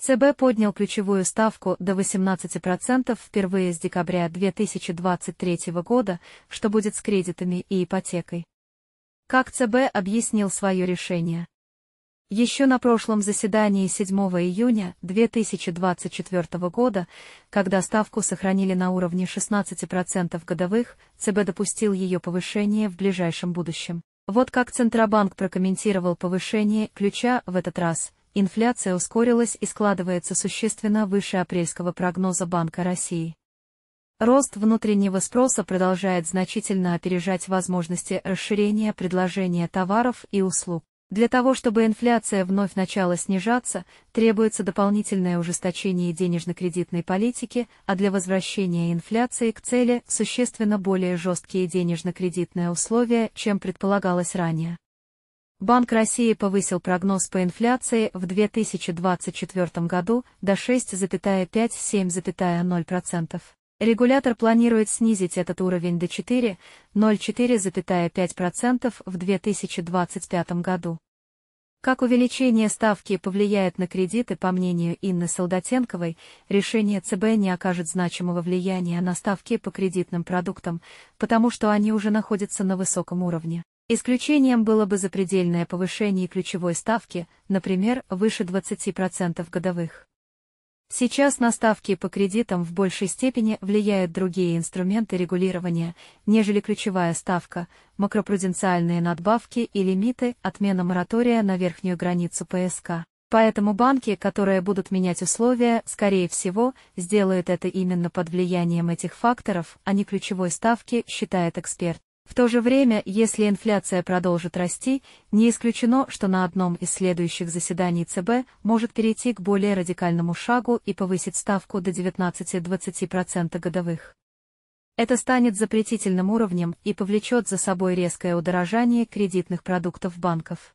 ЦБ поднял ключевую ставку до 18% впервые с декабря 2023 года, что будет с кредитами и ипотекой. Как ЦБ объяснил свое решение? Еще на прошлом заседании 7 июня 2024 года, когда ставку сохранили на уровне 16% годовых, ЦБ допустил ее повышение в ближайшем будущем. Вот как Центробанк прокомментировал повышение ключа в этот раз, инфляция ускорилась и складывается существенно выше апрельского прогноза Банка России. Рост внутреннего спроса продолжает значительно опережать возможности расширения предложения товаров и услуг. Для того, чтобы инфляция вновь начала снижаться, требуется дополнительное ужесточение денежно-кредитной политики, а для возвращения инфляции к цели существенно более жесткие денежно-кредитные условия, чем предполагалось ранее. Банк России повысил прогноз по инфляции в 2024 году до 6,5-7,0%. Регулятор планирует снизить этот уровень до 4,04,5% в 2025 году. Как увеличение ставки повлияет на кредиты, по мнению Инны Солдатенковой, решение ЦБ не окажет значимого влияния на ставки по кредитным продуктам, потому что они уже находятся на высоком уровне. Исключением было бы запредельное повышение ключевой ставки, например, выше 20% годовых. Сейчас на ставки по кредитам в большей степени влияют другие инструменты регулирования, нежели ключевая ставка, макропруденциальные надбавки и лимиты, отмена моратория на верхнюю границу ПСК. Поэтому банки, которые будут менять условия, скорее всего, сделают это именно под влиянием этих факторов, а не ключевой ставки, считает эксперт. В то же время, если инфляция продолжит расти, не исключено, что на одном из следующих заседаний ЦБ может перейти к более радикальному шагу и повысить ставку до 19-20% годовых. Это станет запретительным уровнем и повлечет за собой резкое удорожание кредитных продуктов банков.